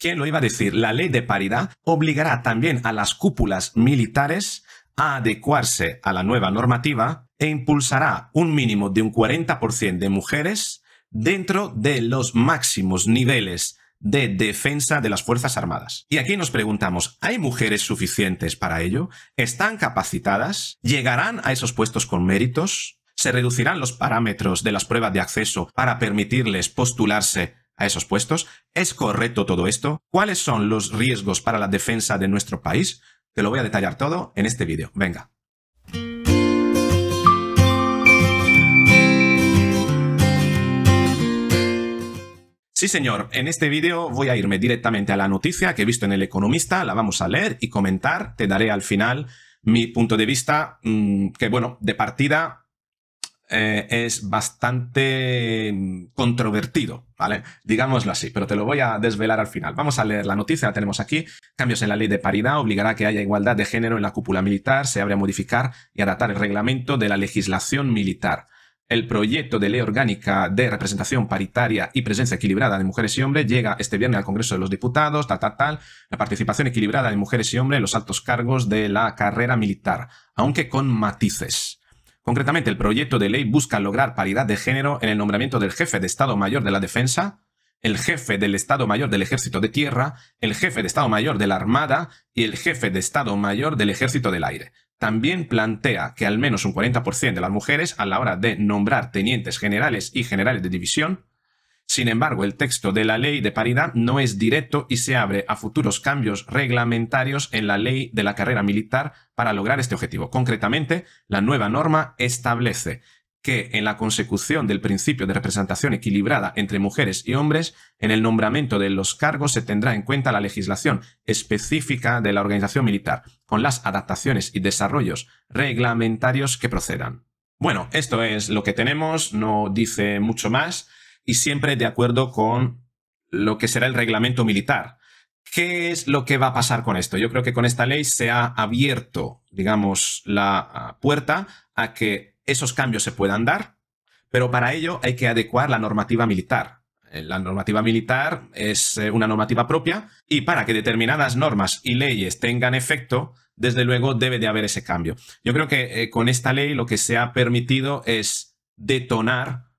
¿Quién lo iba a decir? La ley de paridad obligará también a las cúpulas militares a adecuarse a la nueva normativa e impulsará un mínimo de un 40% de mujeres dentro de los máximos niveles de defensa de las Fuerzas Armadas. Y aquí nos preguntamos, ¿hay mujeres suficientes para ello? ¿Están capacitadas? ¿Llegarán a esos puestos con méritos? ¿Se reducirán los parámetros de las pruebas de acceso para permitirles postularse a esos puestos? ¿Es correcto todo esto? ¿Cuáles son los riesgos para la defensa de nuestro país? Te lo voy a detallar todo en este vídeo. Venga. Sí, señor, en este vídeo voy a irme directamente a la noticia que he visto en El Economista, la vamos a leer y comentar, te daré al final mi punto de vista, mm, que bueno, de partida eh, es bastante mm, controvertido, ¿vale? Digámoslo así, pero te lo voy a desvelar al final. Vamos a leer la noticia, la tenemos aquí. Cambios en la ley de paridad obligará a que haya igualdad de género en la cúpula militar, se abre a modificar y adaptar el reglamento de la legislación militar. El proyecto de ley orgánica de representación paritaria y presencia equilibrada de mujeres y hombres llega este viernes al Congreso de los Diputados, tal, tal, tal, la participación equilibrada de mujeres y hombres en los altos cargos de la carrera militar, aunque con matices. Concretamente, el proyecto de ley busca lograr paridad de género en el nombramiento del jefe de Estado Mayor de la Defensa, el jefe del Estado Mayor del Ejército de Tierra, el jefe de Estado Mayor de la Armada y el jefe de Estado Mayor del Ejército del Aire. También plantea que al menos un 40% de las mujeres a la hora de nombrar tenientes generales y generales de división sin embargo, el texto de la ley de paridad no es directo y se abre a futuros cambios reglamentarios en la ley de la carrera militar para lograr este objetivo. Concretamente, la nueva norma establece que en la consecución del principio de representación equilibrada entre mujeres y hombres, en el nombramiento de los cargos se tendrá en cuenta la legislación específica de la organización militar, con las adaptaciones y desarrollos reglamentarios que procedan. Bueno, esto es lo que tenemos, no dice mucho más y siempre de acuerdo con lo que será el reglamento militar. ¿Qué es lo que va a pasar con esto? Yo creo que con esta ley se ha abierto, digamos, la ah, puerta a que esos cambios se puedan dar, pero para ello hay que adecuar la normativa militar. Eh, la normativa militar es eh, una normativa propia y para que determinadas normas y leyes tengan efecto, desde luego debe de haber ese cambio. Yo creo que eh, con esta ley lo que se ha permitido es detonar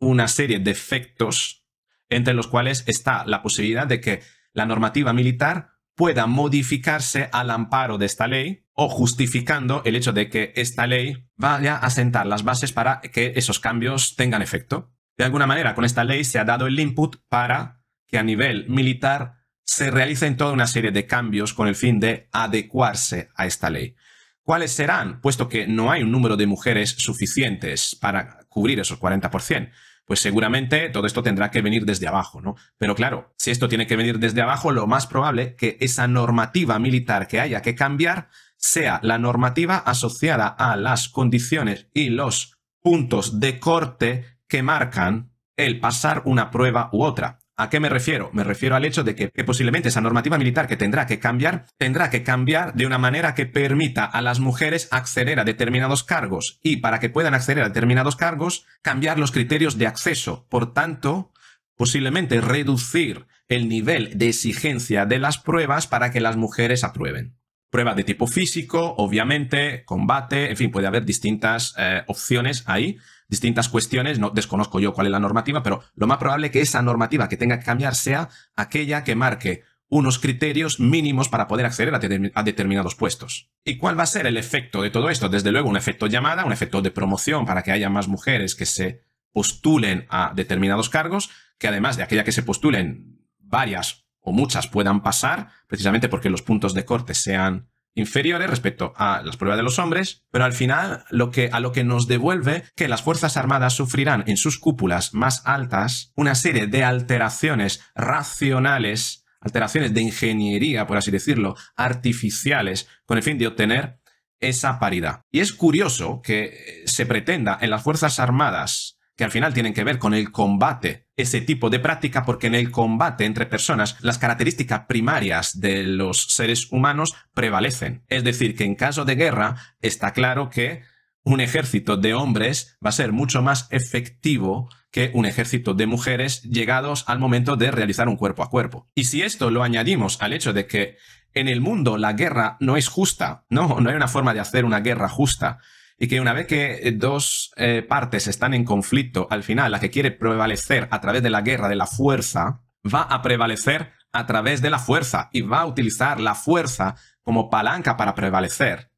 una serie de efectos entre los cuales está la posibilidad de que la normativa militar pueda modificarse al amparo de esta ley o justificando el hecho de que esta ley vaya a sentar las bases para que esos cambios tengan efecto. De alguna manera, con esta ley se ha dado el input para que a nivel militar se realicen toda una serie de cambios con el fin de adecuarse a esta ley. ¿Cuáles serán? Puesto que no hay un número de mujeres suficientes para cubrir esos 40%? Pues seguramente todo esto tendrá que venir desde abajo, ¿no? Pero claro, si esto tiene que venir desde abajo, lo más probable que esa normativa militar que haya que cambiar sea la normativa asociada a las condiciones y los puntos de corte que marcan el pasar una prueba u otra. ¿A qué me refiero? Me refiero al hecho de que, posiblemente esa normativa militar que tendrá que cambiar, tendrá que cambiar de una manera que permita a las mujeres acceder a determinados cargos y para que puedan acceder a determinados cargos, cambiar los criterios de acceso. Por tanto, posiblemente reducir el nivel de exigencia de las pruebas para que las mujeres aprueben. Prueba de tipo físico, obviamente, combate, en fin, puede haber distintas eh, opciones ahí, distintas cuestiones, no desconozco yo cuál es la normativa, pero lo más probable es que esa normativa que tenga que cambiar sea aquella que marque unos criterios mínimos para poder acceder a, a, determinados puestos. ¿Y cuál va a ser el efecto de todo esto? Desde luego, un efecto llamada, un efecto de promoción para que haya más mujeres que se postulen a determinados cargos, que además de aquella que se postulen, varias o muchas puedan pasar, precisamente porque los puntos de corte sean inferiores respecto a las pruebas de los hombres, pero al final lo que, a lo que nos devuelve que las Fuerzas Armadas sufrirán en sus cúpulas más altas una serie de alteraciones racionales, alteraciones de ingeniería, por así decirlo, artificiales, con el fin de obtener esa paridad. Y es curioso que eh, se pretenda en las Fuerzas Armadas que al final tienen que ver con el combate. Ese tipo de práctica porque en el combate entre personas las características primarias de los seres humanos prevalecen. Es decir, que en caso de guerra está claro que un ejército de hombres va a ser mucho más efectivo que un ejército de mujeres llegados al momento de realizar un cuerpo a cuerpo. Y si esto lo añadimos al hecho de que en el mundo la guerra no es justa, no, no hay una forma de hacer una guerra justa, y que una vez que eh, dos eh, partes están en conflicto, al final la que quiere prevalecer a través de la guerra, de la fuerza, va a prevalecer a través de la fuerza y va a utilizar la fuerza como palanca para prevalecer.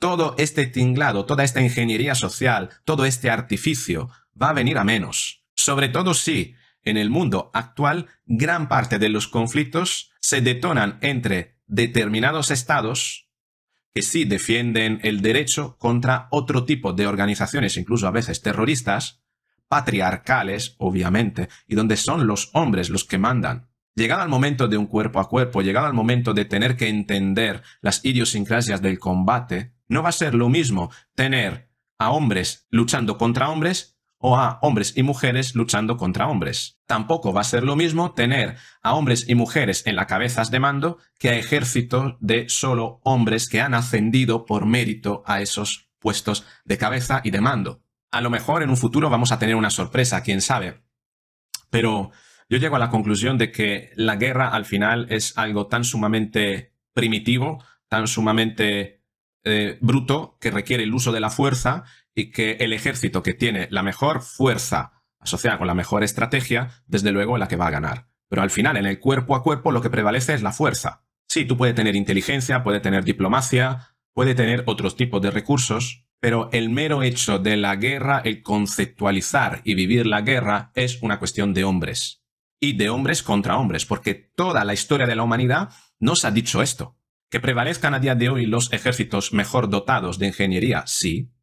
Todo este tinglado, toda esta ingeniería social, todo este artificio va a venir a menos. Sobre todo si en el mundo actual gran parte de los conflictos se detonan entre determinados estados que sí defienden el derecho contra otro tipo de organizaciones, incluso a veces terroristas, patriarcales, obviamente, y donde son los hombres los que mandan. Llegado al momento de un cuerpo a cuerpo, llegado al momento de tener que entender las idiosincrasias del combate, no va a ser lo mismo tener a hombres luchando contra hombres o a hombres y mujeres luchando contra hombres. Tampoco va a ser lo mismo tener a hombres y mujeres en las cabezas de mando que a ejércitos de solo hombres que han ascendido por mérito a esos puestos de cabeza y de mando. A lo mejor en un futuro vamos a tener una sorpresa, quién sabe. Pero yo llego a la conclusión de que la guerra al final es algo tan sumamente primitivo, tan sumamente eh, bruto, que requiere el uso de la fuerza y que el ejército que tiene la mejor fuerza asociada con la mejor estrategia, desde luego la que va a ganar. Pero al final, en el cuerpo a cuerpo, lo que prevalece es la fuerza. Sí, tú puedes tener inteligencia, puedes tener diplomacia, puedes tener otros tipos de recursos, pero el mero hecho de la guerra, el conceptualizar y vivir la guerra, es una cuestión de hombres. Y de hombres contra hombres, porque toda la historia de la humanidad nos ha dicho esto. Que prevalezcan a día de hoy los ejércitos mejor dotados de ingeniería, sí,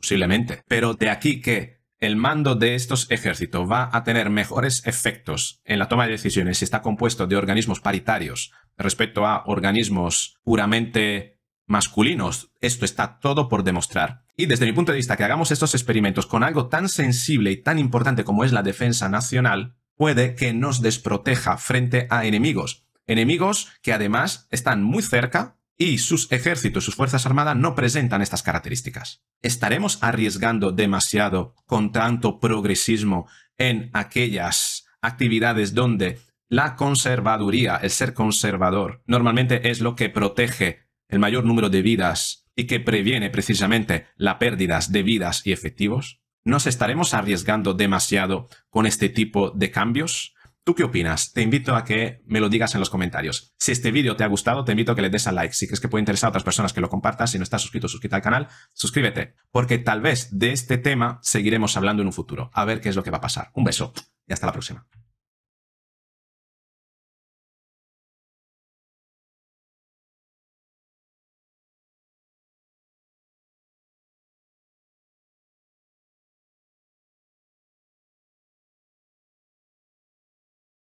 Posiblemente. Pero de aquí que el mando de estos ejércitos va a tener mejores efectos en la toma de decisiones si está compuesto de organismos paritarios respecto a organismos puramente masculinos. Esto está todo por demostrar. Y desde mi punto de vista, que hagamos estos experimentos con algo tan sensible y tan importante como es la defensa nacional, puede que nos desproteja frente a enemigos. Enemigos que además están muy cerca y sus ejércitos, sus fuerzas armadas no presentan estas características. ¿Estaremos arriesgando demasiado con tanto progresismo en aquellas actividades donde la conservaduría, el ser conservador, normalmente es lo que protege el mayor número de vidas y que previene precisamente las pérdidas de vidas y efectivos? ¿Nos estaremos arriesgando demasiado con este tipo de cambios? ¿Tú qué opinas? Te invito a que me lo digas en los comentarios. Si este vídeo te ha gustado, te invito a que le des al like. Si crees que puede interesar a otras personas que lo compartas, si no estás suscrito, suscríbete al canal, suscríbete, porque tal vez de este tema seguiremos hablando en un futuro. A ver qué es lo que va a pasar. Un beso y hasta la próxima.